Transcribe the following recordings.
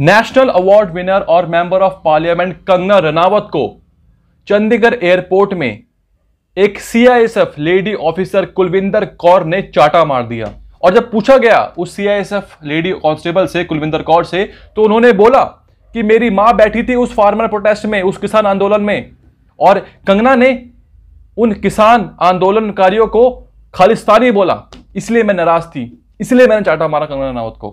national award winner और member of parliament Kangana Ranaut को Chandigarh airport में एक CISF lady officer Kulwinder Kaur ने चाटा मार दिया और जब पूछा गया उस सीआईएसएफ लेडी कांस्टेबल से कुलविंदर कौर से तो उन्होंने बोला कि मेरी मां बैठी थी उस फार्मर प्रोटेस्ट में उस किसान आंदोलन में और कंगना ने उन किसान आंदोलनकारियों को खालिस्तानी बोला इसलिए मैं नाराज थी इसलिए मैंने चाटा मारा कंगना रनावत को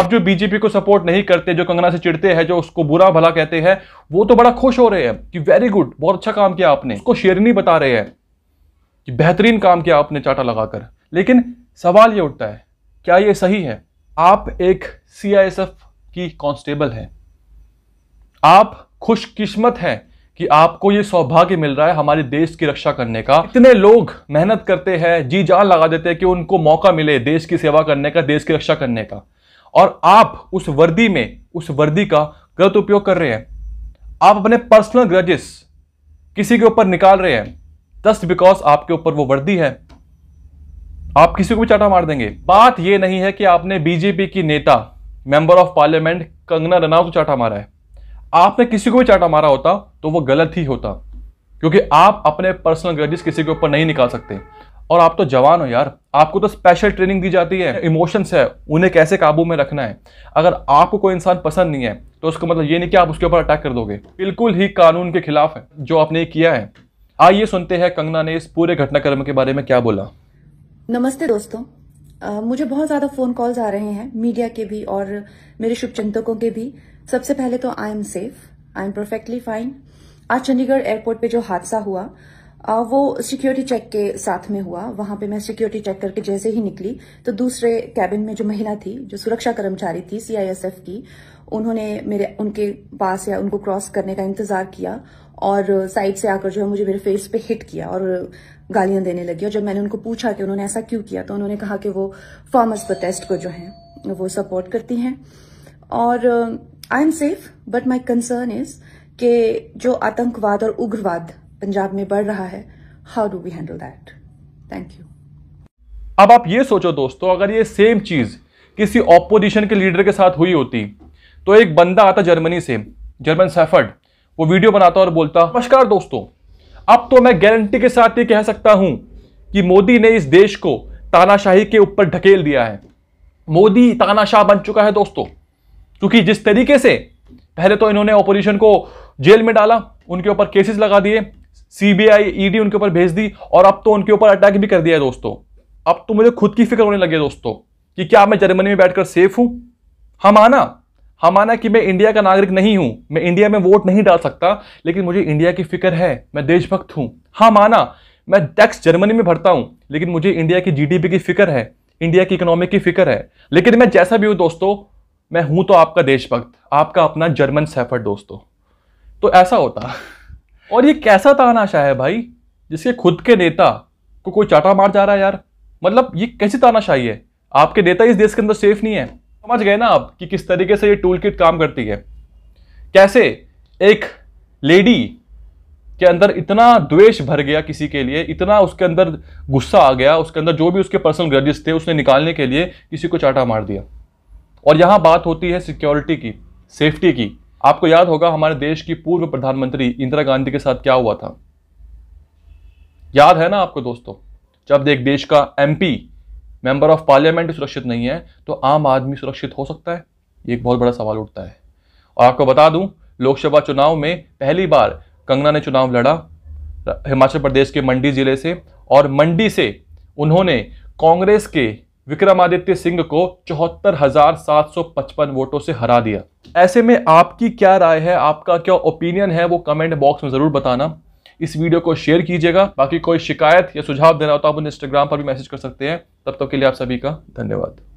अब जो बीजेपी को सपोर्ट नहीं करते जो कंगना से चिढ़ते हैं जो उसको बुरा भला कहते हैं वो तो बड़ा खुश हो रहे हैं कि वेरी गुड बहुत अच्छा काम किया आपने उसको शेरनी बता रहे हैं कि बेहतरीन काम किया आपने चाटा लगाकर लेकिन सवाल ये उठता है क्या ये सही है आप एक सीआईएसएफ की कांस्टेबल हैं आप खुशकिस्मत हैं कि आपको ये सौभाग्य मिल रहा है हमारे देश की रक्षा करने का इतने लोग मेहनत करते हैं जी जान लगा देते हैं कि उनको मौका मिले देश की सेवा करने का देश की रक्षा करने का और आप उस वर्दी में उस वर्दी का गलत उपयोग कर रहे हैं आप अपने पर्सनल ग्रजेस किसी के ऊपर निकाल रहे हैं जस्ट बिकॉज आपके ऊपर वो वर्दी है आप किसी को भी चाटा मार देंगे बात यह नहीं है कि आपने बीजेपी की नेता member of parliament Kangana Ranaut को चाटा मारा है आपने किसी को भी चाटा मारा होता तो वो गलत ही होता क्योंकि आप अपने पर्सनल ग्रजेस किसी के ऊपर नहीं निकाल सकते और आप तो जवान हो यार आपको तो स्पेशल ट्रेनिंग दी जाती है इमोशंस है उन्हें कैसे काबू में रखना है अगर आपको कोई इंसान पसंद नहीं है तो उसका मतलब ये नहीं कि आप उसके ऊपर अटैक कर दोगे बिल्कुल ही कानून के खिलाफ है जो आपने किया है आइए सुनते हैं कंगना ने इस पूरे घटनाक्रम के बारे में क्या बोला नमस्ते दोस्तों आ, मुझे बहुत ज्यादा फोन कॉल्स आ रहे हैं मीडिया के भी और मेरे शुभ के भी सबसे पहले तो I am safe I am perfectly fine आज चंडीगढ़ एयरपोर्ट पे जो हादसा हुआ वो सिक्योरिटी चेक के साथ में हुआ वहां पे मैं सिक्योरिटी चेक करके जैसे ही निकली तो दूसरे कैबिन में जो महिला थी जो सुरक्षा कर्मचारी थी सीआईएसएफ की उन्होंने मेरे उनके पास या उनको क्रॉस करने का इंतजार किया और साइड से आकर जो है मुझे मेरे फेस पे हिट किया और गालियां देने लगी और जब मैंने उनको पूछा कि उन्होंने ऐसा क्यों किया तो उन्होंने कहा कि वो फार्मर्स प्रोटेस्ट को जो है वो सपोर्ट करती हैं और I am safe but my concern is के जो आतंकवाद और उग्रवाद पंजाब में बढ़ रहा है how do we handle that thank you अब आप ये सोचो दोस्तों अगर ये सेम चीज किसी ऑपोजिशन के लीडर के साथ हुई होती तो एक बंदा आता जर्मनी से जर्मन सैफर्ड वो वीडियो बनाता और बोलता नमस्कार दोस्तों अब तो मैं गारंटी के साथ ये कह सकता हूं कि मोदी ने इस देश को तानाशाही के ऊपर ढकेल दिया है मोदी तानाशाह बन चुका है दोस्तों क्योंकि जिस तरीके से पहले तो इन्होंने ऑपोजिशन को जेल में डाला उनके ऊपर केसेस लगा दिए सीबीआई ईडी e उनके ऊपर भेज दी और अब तो उनके ऊपर अटैक भी कर दिया है दोस्तों अब तो मुझे खुद की फिक्र होने लगी है दोस्तों कि क्या मैं जर्मनी में बैठकर सेफ हूं हम आना हम आना कि मैं इंडिया का नागरिक नहीं हूं मैं इंडिया में वोट नहीं डाल सकता लेकिन मुझे इंडिया की फिक्र है मैं देशभक्त हूं हम माना मैं टैक्स जर्मनी में भरता हूं लेकिन मुझे इंडिया की जीडीपी की फिक्र है इंडिया की इकोनॉमी की फिक्र है लेकिन मैं जैसा भी हूं दोस्तों मैं हूं तो आपका देशभक्त आपका अपना जर्मन सैफर दोस्तों तो ऐसा होता और ये कैसा तानाशाह है भाई जिसके खुद के नेता को कोई चाटा मार जा रहा है यार मतलब ये कैसी तानाशाही है आपके नेता इस देश के अंदर सेफ नहीं है समझ गए ना आप कि किस तरीके से ये टूल किट काम करती है कैसे एक लेडी के अंदर इतना द्वेष भर गया किसी के लिए इतना उसके अंदर गुस्सा आ गया उसके अंदर जो भी उसके पर्सनल ग्रजिस थे उसने निकालने के लिए किसी को चाटा मार दिया और यहाँ बात होती है सिक्योरिटी की सेफ्टी की आपको याद होगा हमारे देश की पूर्व प्रधानमंत्री इंदिरा गांधी के साथ क्या हुआ था याद है ना आपको दोस्तों जब एक देश का एमपी मेंबर ऑफ पार्लियामेंट सुरक्षित नहीं है तो आम आदमी सुरक्षित हो सकता है ये एक बहुत बड़ा सवाल उठता है और आपको बता दूं लोकसभा चुनाव में पहली बार कंगना ने चुनाव लड़ा हिमाचल प्रदेश के मंडी जिले से और मंडी से उन्होंने कांग्रेस के विक्रमादित्य सिंह को चौहत्तर हजार सात सौ पचपन वोटों से हरा दिया ऐसे में आपकी क्या राय है आपका क्या ओपिनियन है वो कमेंट बॉक्स में ज़रूर बताना इस वीडियो को शेयर कीजिएगा बाकी कोई शिकायत या सुझाव देना हो तो आप इंस्टाग्राम पर भी मैसेज कर सकते हैं तब तक तो के लिए आप सभी का धन्यवाद